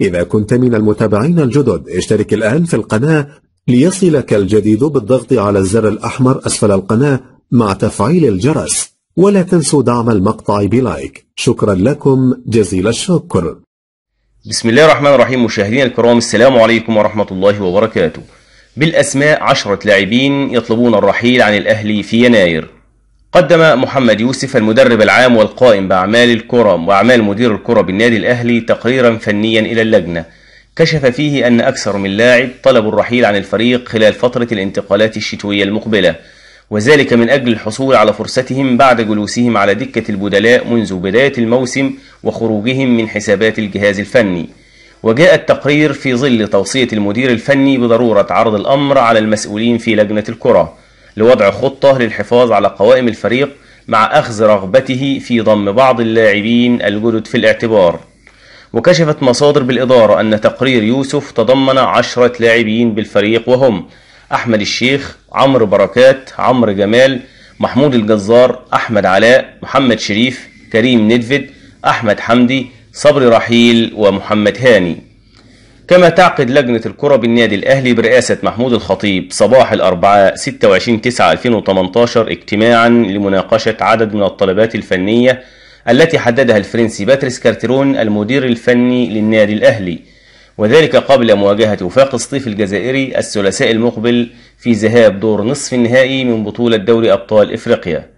إذا كنت من المتابعين الجدد اشترك الآن في القناة ليصلك الجديد بالضغط على الزر الأحمر أسفل القناة مع تفعيل الجرس ولا تنسوا دعم المقطع بلايك شكرا لكم جزيل الشكر بسم الله الرحمن الرحيم مشاهدينا الكرام السلام عليكم ورحمة الله وبركاته بالأسماء عشرة لاعبين يطلبون الرحيل عن الأهلي في يناير قدم محمد يوسف المدرب العام والقائم بأعمال الكرة وأعمال مدير الكرة بالنادي الأهلي تقريرا فنيا إلى اللجنة كشف فيه أن أكثر من لاعب طلبوا الرحيل عن الفريق خلال فترة الانتقالات الشتوية المقبلة وذلك من أجل الحصول على فرصتهم بعد جلوسهم على دكة البدلاء منذ بداية الموسم وخروجهم من حسابات الجهاز الفني وجاء التقرير في ظل توصية المدير الفني بضرورة عرض الأمر على المسؤولين في لجنة الكرة لوضع خطة للحفاظ على قوائم الفريق مع أخذ رغبته في ضم بعض اللاعبين الجدد في الاعتبار وكشفت مصادر بالإدارة أن تقرير يوسف تضمن عشرة لاعبين بالفريق وهم أحمد الشيخ عمرو بركات عمرو جمال محمود الجزار أحمد علاء محمد شريف كريم ندفد أحمد حمدي صبري رحيل ومحمد هاني كما تعقد لجنة الكرة بالنادي الأهلي برئاسة محمود الخطيب صباح الأربعاء 26/9/2018 اجتماعا لمناقشة عدد من الطلبات الفنية التي حددها الفرنسي باتريس كارترون المدير الفني للنادي الأهلي وذلك قبل مواجهة وفاق الصيف الجزائري الثلاثاء المقبل في ذهاب دور نصف النهائي من بطولة دوري أبطال إفريقيا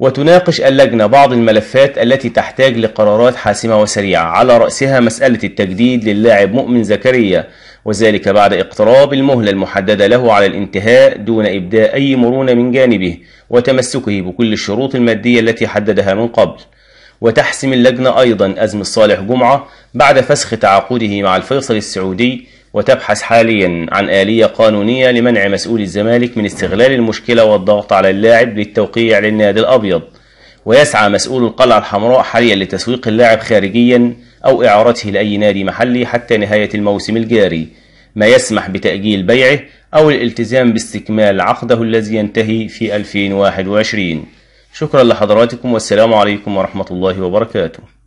وتناقش اللجنة بعض الملفات التي تحتاج لقرارات حاسمة وسريعة على رأسها مسألة التجديد للاعب مؤمن زكريا وذلك بعد اقتراب المهلة المحددة له على الانتهاء دون إبداء أي مرونة من جانبه وتمسكه بكل الشروط المادية التي حددها من قبل وتحسم اللجنة أيضا أزمة صالح جمعة بعد فسخ تعاقده مع الفيصل السعودي وتبحث حاليا عن آلية قانونية لمنع مسؤولي الزمالك من استغلال المشكلة والضغط على اللاعب للتوقيع للنادي الأبيض ويسعى مسؤول القلعة الحمراء حاليا لتسويق اللاعب خارجيا أو إعارته لأي نادي محلي حتى نهاية الموسم الجاري ما يسمح بتأجيل بيعه أو الالتزام باستكمال عقده الذي ينتهي في 2021 شكرا لحضراتكم والسلام عليكم ورحمة الله وبركاته